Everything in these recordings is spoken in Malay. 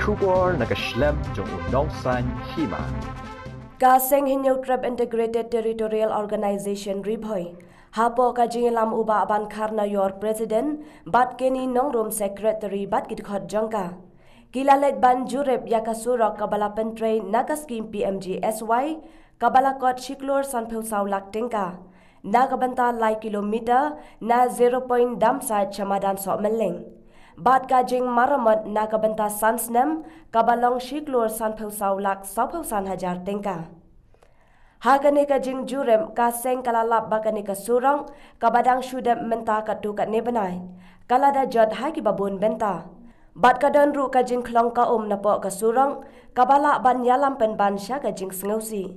Chubor Nagashlem trong Unongsan Hima. Ka Seng Hinyo Trap Integrated Territorial Organization Ribhoi. Hapo ka jingilam uba aban karna yor president bat keni room secretary bat kit khot jongka. Kilalet ban jurep yakasuro kabalapen train nakaskim PMGSY kabalakot shiklor sanpheu saulak tingka. Nagabanta lai kilometer na 0.damsat chamadan sok meling. bat ga jing maramat nagabanta sansnem kabalong shiklor sanphel saulak saphel san hajar tengka hagane ka jing jurem ka seng kalalap bakane ka surong kabadang shude menta ka tu ka nebenai kalada jot ha ki babun benta bat ka dan ru ka jing klong ka om napo ka surong kabala ban yalam pen ban sha ka jing sngausi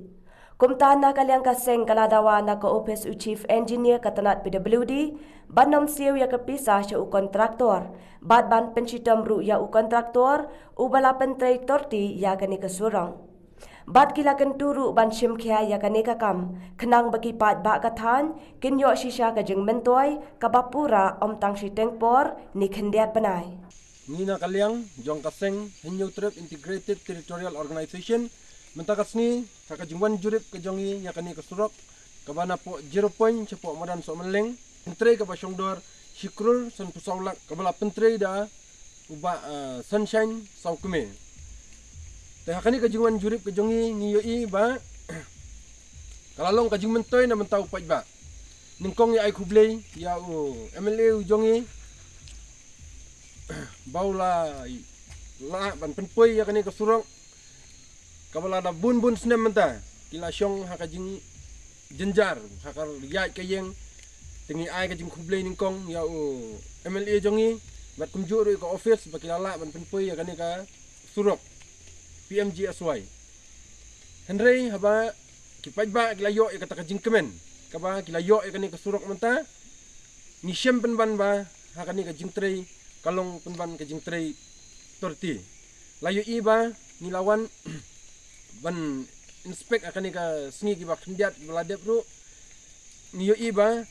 kumta na kalyang ka seng kaladawa na ko opes u chief engineer katanat PWD, banom siu e ya kepisa siya u kontraktor, bad ban pensitom ru ya u kontraktor, u balapan tray torti ya kani kasurong. bad kila kenturu ban shim kya ya ka kam, kenang bagi pat ba katan, kinyok si siya ka jeng mentoy, kabapura om tang si tengpor ni kendiat penai. Nina Kalyang, Jong Kaseng, Hinyo Trip Integrated Territorial Organization, Mentakat sini, kakak jengwan jurip ke jongi yang kini ke surok, kebana po jiru poin cepok madan sok meleng, pentri ke pasyong dor, syukrul sen pusaulak, kebala pentri da, uba uh, sunshine sau kume. Teh kini ke jengwan jurip ke jongi ngiyo i ba, kalalong ke jeng mentoy na mentau pa iba. Ningkong ya aku beli, ya u MLA u jongi, baulah la ban penpoi ya kini ke surok, kapala da bun bun snem menta kila syong haka jing jenjar haka yai ke yeng tengi ai ka jing kublei ning kong ya o oh, mla jongi bat kum juru ka office ba kila la ban penpui ya kanika surok pmg sy henry haba ki paj ba kila yo ka ya, ka jing kemen kaba kila yo ya, ka ni ka surok menta ni syem ban ban ba haka ni ka jing trei kalong pun ban ka jing trei torti layu iba ni lawan ban inspect akan ni ka sengi ki bak kendiat beladep ru niyo iba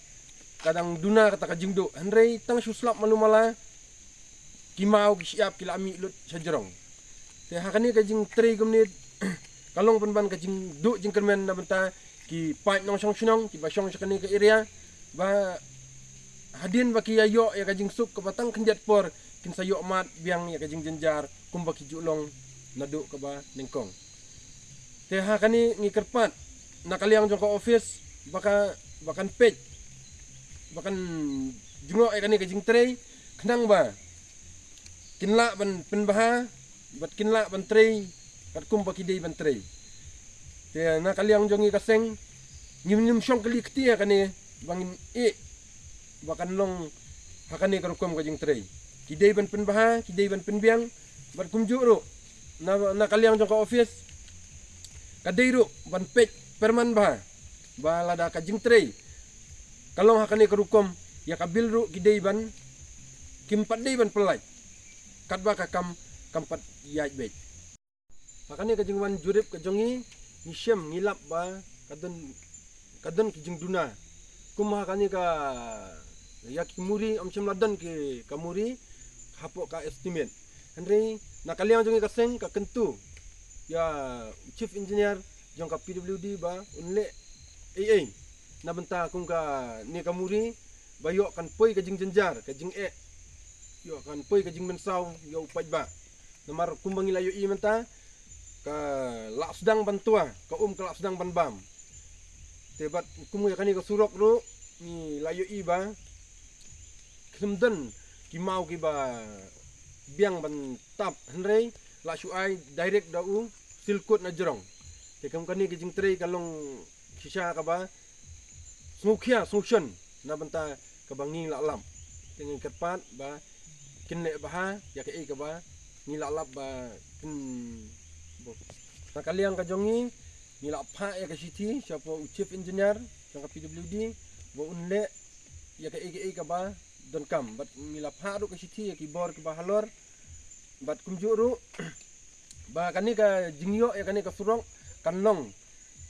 kadang duna kata ka jingdo andrei tang suslap malu mala kimau ki siap ki lami lut sajerong te hakan ni ka jing tri gum ni kalong pun ban ka jing du jing kermen na benta ki pait nong song sunong ki ba song sakani ka area ba hadin ba ki ayo ya ka jing suk ka batang kendiat por kin sayo mat biang ya ka jing jenjar kumba ki julong nadu ka ba ningkong teh kan ni ngikerpat nak kali yang jongko office baka bakan pet bakan jungo ai kan ni kejing trei kenang ba kinla ban pin baha bat kinla ban trei kat kum baki dei ban trei teh nak kali jongi kaseng nyim nyim song kali kti ya kan ni bangin e bakan long hakani kan kum kejing trei kidei ban pin baha kidei ban pin biang bat kum juro na na jongko office kadiru ban pet perman ba ba lada ka jingtrei kalong hakani ka rukom ya ka bilru kidai ban kimpat dei ban pelai kat ba ka kam kampat yaj bet hakani ka jingwan jurip ka jongi nisem ngilap ba kadun kadun ki jing duna kum hakani ka ya ki muri am sem ladan ki ka muri hapo ka estimate andrei nakalian jongi ka seng ka kentu ya chief engineer jangka PWD ba unle AA na benta kung ka ni kamuri ba yo kan poi ka jing jenjar ka jing e yo kan poi ka jing mensau yo paj ba namar kumbangi layo i menta ka la sedang bantua ka um ka sedang ban bam tebat kumuri kan ni ka surok ro ni layo i ba kemden kimau ki ba biang ban tap henrei la shuai direct da u silkut na jerong. Kekam kani kijing tray kalong kisha kaba smukia sunshun na benta kabang ni lalam. Kengin kapat ba kinle baha ya kei eh, kaba ni lalap ba kin bo. Na kaliang kajongi ni ha? ya ka city siapa chief engineer yang ka PWD bo unle ya kei kei kaba don kam bat ni ha? ru ka city ya ki bor halor bat kumjuru ba kani ka jingyo ya kani ka surong kanlong,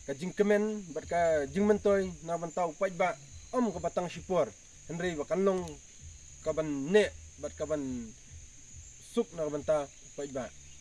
ka jingkemen bat ka jingmentoy na bantaw pa ba om ka batang sipor henry ba kanlong, ka ban ne bat ka ban suk na banta pa ba